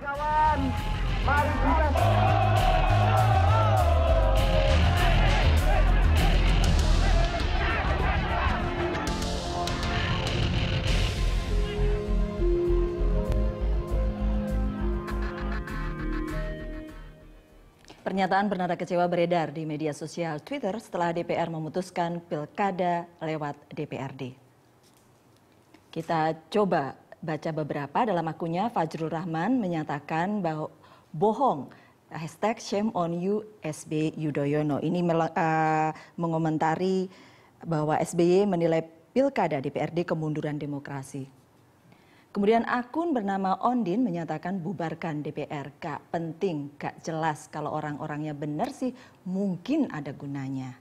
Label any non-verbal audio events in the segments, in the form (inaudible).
kawan-kawan, mari kita... Pernyataan bernada kecewa beredar di media sosial Twitter setelah DPR memutuskan pilkada lewat DPRD. Kita coba baca beberapa dalam akunnya Fajrul Rahman menyatakan bahwa bohong hashtag shame on you SB Yudhoyono ini eh, mengomentari bahwa SBY menilai pilkada DPRD kemunduran demokrasi. Kemudian akun bernama Ondin menyatakan bubarkan DPR, gak penting, gak jelas. Kalau orang-orangnya benar sih mungkin ada gunanya.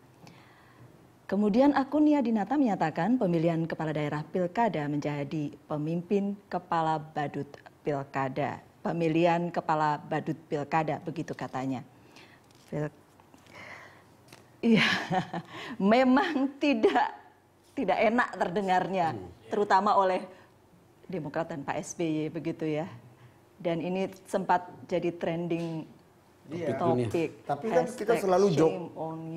Kemudian akun Nia Dinata menyatakan pemilihan kepala daerah Pilkada menjadi pemimpin kepala badut Pilkada. Pemilihan kepala badut Pilkada begitu katanya. Pil... Iya, (laughs) memang tidak tidak enak terdengarnya, hmm. terutama oleh Demokrat dan Pak SBY begitu ya. Dan ini sempat jadi trending yeah. Topik, topik. Tapi kan Hashtag kita selalu jok.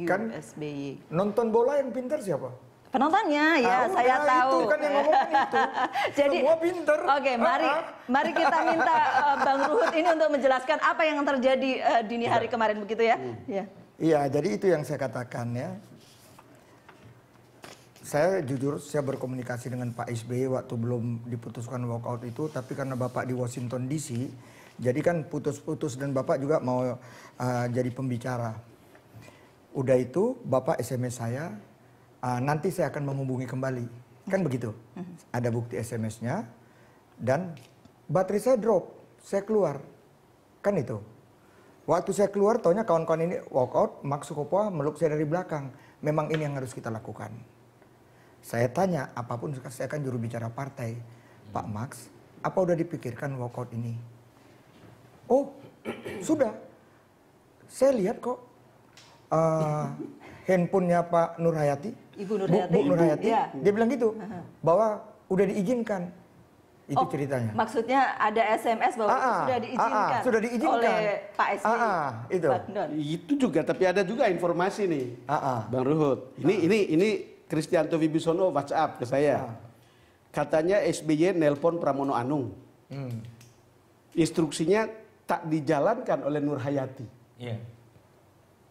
Kan SBY. nonton bola yang pintar siapa? Penontonnya, ya ah, saya tahu. Itu kan yang itu. (laughs) Jadi, Semua pinter. Oke, okay, mari ah, ah. mari kita minta uh, (laughs) Bang Ruhut ini untuk menjelaskan apa yang terjadi uh, dini hari iya. kemarin begitu ya? Hmm. Iya. Hmm. Iya, jadi itu yang saya katakan ya. Saya jujur, saya berkomunikasi dengan Pak SBY waktu belum diputuskan walkout itu, tapi karena Bapak di Washington DC, jadi kan putus-putus dan Bapak juga mau uh, jadi pembicara. Udah itu Bapak SMS saya, uh, nanti saya akan menghubungi kembali. Kan begitu. Mm-hmm. Ada bukti SMS-nya dan baterai saya drop, saya keluar. Kan itu. Waktu saya keluar, taunya kawan-kawan ini walk out, Max Sukopoa meluk saya dari belakang. Memang ini yang harus kita lakukan. Saya tanya, apapun saya kan juru bicara partai. Pak Max, apa udah dipikirkan walk out ini? oh sudah saya lihat kok uh, handphonenya Pak Nurhayati Ibu Nurhayati, Bu, Bu Nurhayati Ibu, ya. dia bilang gitu bahwa udah diizinkan itu oh, ceritanya. Maksudnya ada SMS bahwa aa, ah, ah. sudah ah, diizinkan. Aa, sudah diizinkan oleh Pak SBY. itu. Itu juga tapi ada juga informasi nih. Aa. Bang Ruhut. Ini aa. ini ini Kristianto Wibisono WhatsApp ke saya. Aa. Katanya SBY nelpon Pramono Anung. Hmm. Instruksinya tak dijalankan oleh Nur Hayati. Iya.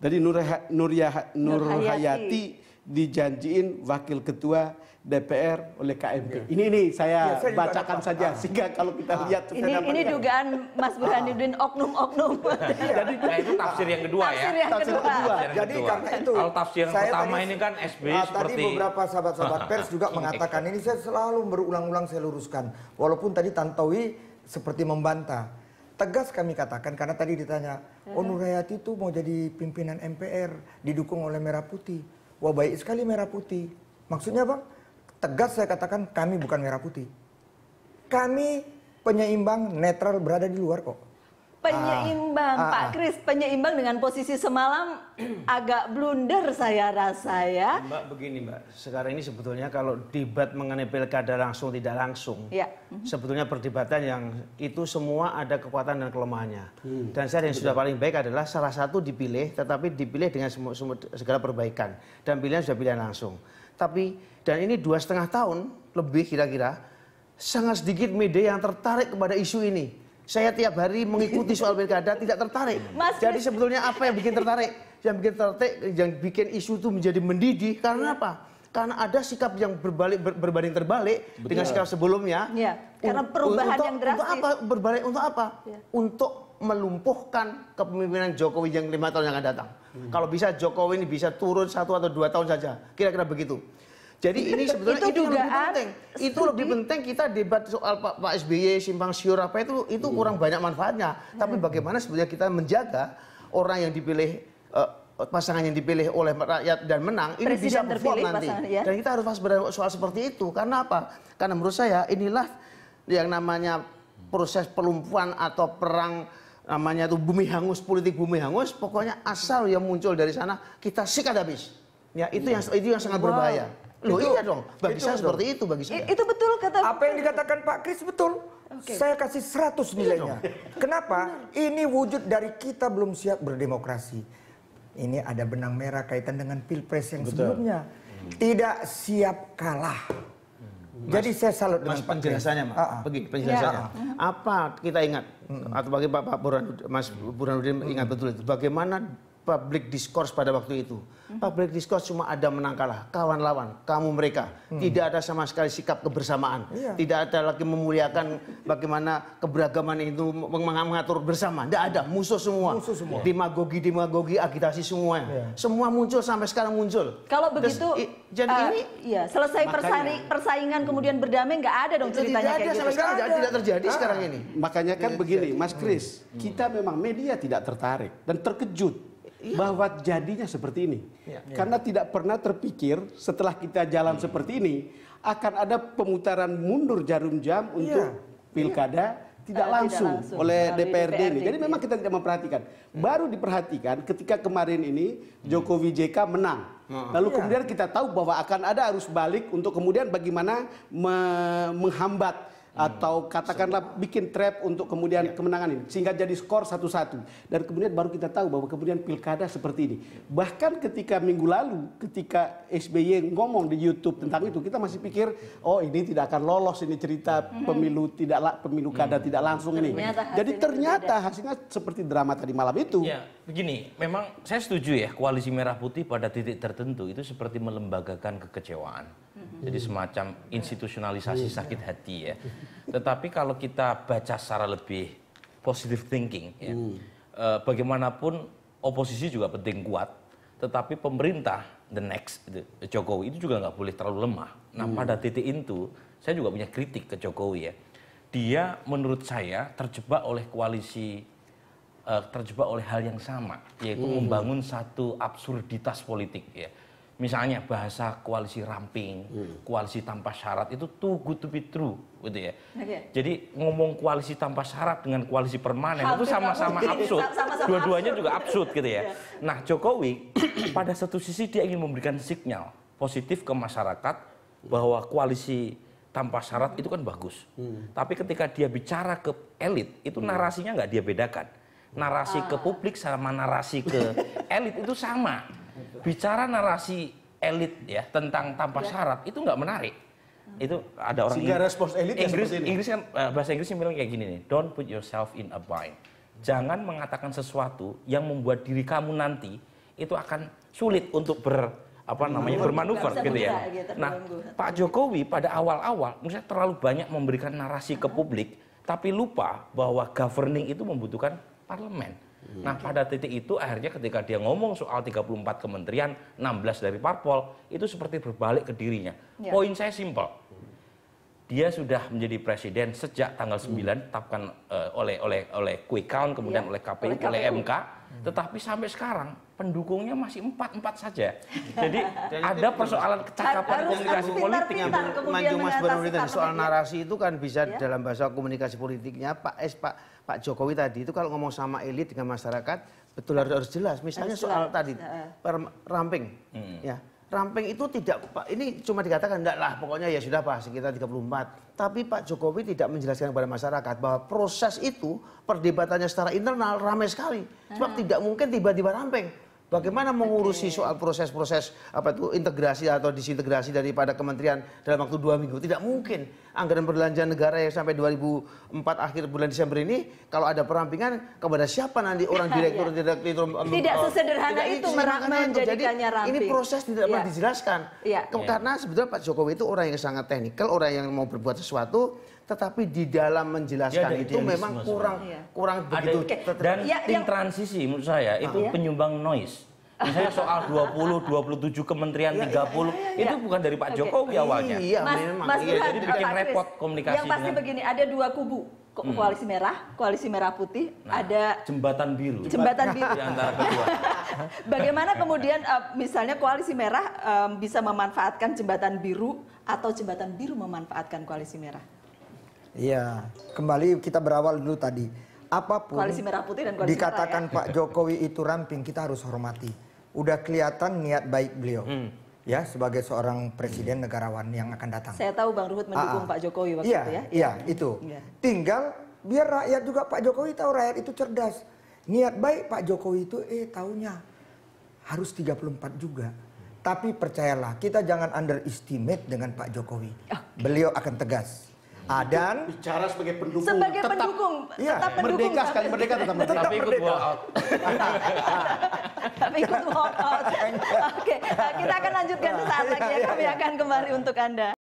Jadi Nur, ha, Nur, Nur, Hayati. Hayati dijanjiin wakil ketua DPR oleh KMP. Yeah. Ini saya, iya, bacakan saja sehingga kalau kita ah. lihat ini ini dugaan Mas Burhanuddin ah. oknum-oknum. (laughs) Iya. Jadi nah, itu tafsir yang kedua ya. Tafsir yang kedua. Jadi karena itu kalau tafsir yang pertama tadi, ini kan SB ah, seperti tadi beberapa sahabat-sahabat (laughs) pers juga mengatakan ini saya selalu berulang-ulang saya luruskan walaupun tadi Tantowi seperti membantah tegas kami katakan karena tadi ditanya, "Oh Nurhayati itu mau jadi pimpinan MPR didukung oleh Merah Putih." Wah, baik sekali Merah Putih. Maksudnya, Bang, tegas saya katakan kami bukan Merah Putih. Kami penyeimbang netral berada di luar kok. Penyeimbang, ah, ah Pak ah. Kris, penyeimbang dengan posisi semalam (clears throat) agak blunder saya rasa ya. Mbak begini Mbak, sekarang ini sebetulnya kalau debat mengenai pilkada langsung tidak langsung, ya. Mhm. sebetulnya perdebatan yang itu semua ada kekuatan dan kelemahannya. Hmm. Dan saya yang sudah paling baik adalah salah satu dipilih, tetapi dipilih dengan semua, semua, segala perbaikan dan pilihan sudah pilihan langsung. Tapi dan ini dua setengah tahun lebih kira-kira sangat sedikit media yang tertarik kepada isu ini saya tiap hari mengikuti soal pilkada tidak tertarik. Hmm. Mas, Jadi sebetulnya apa yang bikin tertarik? Yang bikin tertarik, yang bikin isu itu menjadi mendidih karena iya. apa? Karena ada sikap yang berbalik ber, berbanding terbalik Betul. dengan sikap sebelumnya. Ya, karena perubahan untuk, yang drastis. Untuk apa? Berbalik untuk apa? Ya. Untuk melumpuhkan kepemimpinan Jokowi yang lima tahun yang akan datang. Hmm. Kalau bisa Jokowi ini bisa turun satu atau dua tahun saja, kira-kira begitu. Jadi ini sebetulnya itu, itu lebih penting. Studi. Itu lebih penting kita debat soal Pak, Pak SBY simpang siur apa itu itu hmm. kurang banyak manfaatnya. Hmm. Tapi bagaimana sebetulnya kita menjaga orang yang dipilih uh, pasangan yang dipilih oleh rakyat dan menang Presiden ini bisa perform nanti. Ya? Dan kita harus bahas soal seperti itu. Karena apa? Karena menurut saya inilah yang namanya proses pelumpuhan atau perang namanya itu bumi hangus politik bumi hangus pokoknya asal yang muncul dari sana kita sikat habis. Ya, itu yang iya. itu yang sangat berbahaya. Loh itu, iya dong, bagi itu saya betul. seperti itu bagi saya. Itu betul kata Apa yang dikatakan Pak Kris betul. Okay. Saya kasih 100 iya nilainya. Kenapa? Ini wujud dari kita belum siap berdemokrasi. Ini ada benang merah kaitan dengan Pilpres yang betul. sebelumnya. Hmm. Tidak siap kalah. Hmm. Mas, Jadi saya salut dengan penjelasannya, Pak. Uh-uh. Ah, ah. iya. penjelasannya. Ah, Apa kita ingat uh-uh. atau bagi Pak Burhanuddin, Mas Burhanuddin ingat betul itu. Bagaimana public discourse pada waktu itu. Public discourse cuma ada menang kalah, kawan lawan, kamu mereka. Hmm. Tidak ada sama sekali sikap kebersamaan. Iya. Tidak ada lagi memuliakan bagaimana keberagaman itu mengatur bersama. Tidak ada, musuh semua. Musuh semua. Demagogi, demagogi, agitasi semua. Iya. Semua muncul sampai sekarang muncul. Kalau begitu, jadi eh, ini iya, selesai makanya, persaingan kemudian berdamai nggak ada dong ceritanya gitu. tidak kayak sampai gitu. tidak, terjadi ah. sekarang ini. Makanya kan begini, Mas Kris, hmm. kita memang media tidak tertarik dan terkejut iya. bahwa jadinya seperti ini. Iya. Karena tidak pernah terpikir setelah kita jalan hmm. seperti ini akan ada pemutaran mundur jarum jam iya. untuk iya. pilkada tidak langsung, tidak langsung oleh DPRD, DPRD ini. Jadi memang kita tidak memperhatikan. Hmm. Baru diperhatikan ketika kemarin ini hmm. Jokowi JK menang. Hmm. Lalu iya. kemudian kita tahu bahwa akan ada arus balik untuk kemudian bagaimana me menghambat atau katakanlah bikin trap untuk kemudian ya. kemenangan ini sehingga jadi skor satu-satu dan kemudian baru kita tahu bahwa kemudian pilkada seperti ini bahkan ketika minggu lalu ketika SBY ngomong di YouTube tentang itu kita masih pikir oh ini tidak akan lolos ini cerita hmm. pemilu tidak pemilu hmm. kada tidak langsung ini ternyata jadi ternyata hasilnya seperti drama tadi malam itu ya begini memang saya setuju ya koalisi merah putih pada titik tertentu itu seperti melembagakan kekecewaan jadi semacam institusionalisasi iya. sakit hati ya. Tetapi kalau kita baca secara lebih positive thinking ya. Hmm. eh, bagaimanapun oposisi juga penting kuat, tetapi pemerintah the next the Jokowi itu juga nggak boleh terlalu lemah. Nah, hmm. pada titik itu saya juga punya kritik ke Jokowi ya. Dia menurut saya terjebak oleh koalisi eh, terjebak oleh hal yang sama, yaitu -hmm. membangun satu absurditas politik ya. Misalnya bahasa koalisi ramping, hmm. koalisi tanpa syarat itu too good to be true, gitu ya. Okay. Jadi ngomong koalisi tanpa syarat dengan koalisi permanen Hampir itu sama-sama absurd. Dua-duanya juga absurd gitu ya. Iya. Nah, Jokowi (clears throat) pada satu sisi dia ingin memberikan sinyal positif ke masyarakat bahwa koalisi tanpa syarat itu kan bagus. Hmm. Tapi ketika dia bicara ke elit, itu hmm. narasinya nggak dia bedakan. Narasi ah. ke publik sama narasi ke (laughs) elit itu sama bicara narasi elit ya tentang tanpa ya. syarat itu nggak menarik hmm. itu ada orang Sehingga respons elit Inggris, ya Inggris kan eh, bahasa Inggris bilang kayak gini nih don't put yourself in a bind jangan mengatakan sesuatu yang membuat diri kamu nanti itu akan sulit untuk ber apa hmm. namanya bermanuver gitu ya. Gitu, nah, Pak Jokowi pada awal-awal misalnya terlalu banyak memberikan narasi ke publik tapi lupa bahwa governing itu membutuhkan parlemen. Nah pada titik itu akhirnya ketika dia ngomong soal 34 kementerian, 16 dari parpol, itu seperti berbalik ke dirinya. Ya. Poin saya simpel. Dia sudah menjadi presiden sejak tanggal 9 ditetapkan hmm. uh, oleh oleh oleh quick count kemudian ya. oleh, KPU, oleh KPU oleh MK Hmm. Tetapi sampai sekarang pendukungnya masih empat empat saja. (laughs) Jadi ada persoalan kecakapan Harus komunikasi politik yang maju Mas Baru soal narasi itu kan bisa ya? dalam bahasa komunikasi politiknya Pak S Pak Pak Jokowi tadi itu kalau ngomong sama elit dengan masyarakat betul harus jelas. Misalnya soal tadi ramping, hmm. ya Ramping itu tidak, Pak, ini cuma dikatakan enggak lah, pokoknya ya sudah Pak, sekitar 34. Tapi Pak Jokowi tidak menjelaskan kepada masyarakat bahwa proses itu perdebatannya secara internal ramai sekali. Sebab hmm. tidak mungkin tiba-tiba ramping. Bagaimana mengurusi soal proses-proses apa itu integrasi atau disintegrasi daripada kementerian dalam waktu dua minggu? Tidak mungkin. Anggaran perbelanjaan negara yang sampai 2004 akhir bulan Desember ini, kalau ada perampingan kepada siapa nanti orang (laughs) iya. direktur direktur um, um, tidak um, tidak itu sesederhana itu. Jadi ramping. ini proses tidak pernah ya. dijelaskan. Ya. Karena sebetulnya Pak Jokowi itu orang yang sangat teknikal, orang yang mau berbuat sesuatu tetapi di dalam menjelaskan ya, itu memang kurang ya. kurang ada, begitu okay. dan ya, tim yang... transisi menurut saya itu ya? penyumbang noise misalnya (laughs) soal 20, 27 kementerian, ya, 30 ya, ya, ya. itu bukan dari Pak okay. Jokowi iya, awalnya. Iya, mas, memang. Mas iya, jadi bikin Pak repot komunikasi. Yang pasti begini, ada dua kubu. Ko hmm. koalisi hmm. merah, koalisi merah putih, nah, ada jembatan biru. Jembatan (laughs) biru di antara kedua. (laughs) Bagaimana kemudian uh, misalnya koalisi merah um, bisa memanfaatkan jembatan biru atau jembatan biru memanfaatkan koalisi merah? Iya, kembali kita berawal dulu tadi. Apapun koalisi merah putih dan koalisi dikatakan merah, ya? Pak Jokowi itu ramping, kita harus hormati. Udah kelihatan niat baik beliau. Hmm. Ya, sebagai seorang presiden negarawan yang akan datang. Saya tahu Bang Ruhut mendukung Aa, ah, ah. Pak Jokowi waktu ya, itu ya. Iya, ya, itu. Ya. Tinggal biar rakyat juga Pak Jokowi tahu rakyat itu cerdas. Niat baik Pak Jokowi itu eh taunya harus 34 juga. Tapi percayalah, kita jangan underestimate dengan Pak Jokowi. Okay. Beliau akan tegas. Adan ah, dan bicara sebagai pendukung sebagai tetap, pendukung iya, tetap pendukung merdeka kan? sekali merdeka tetap merdeka tapi ikut walkout tapi ikut walkout (laughs) oke okay. kita akan lanjutkan sesaat lagi ya iya, kami iya. akan kembali untuk anda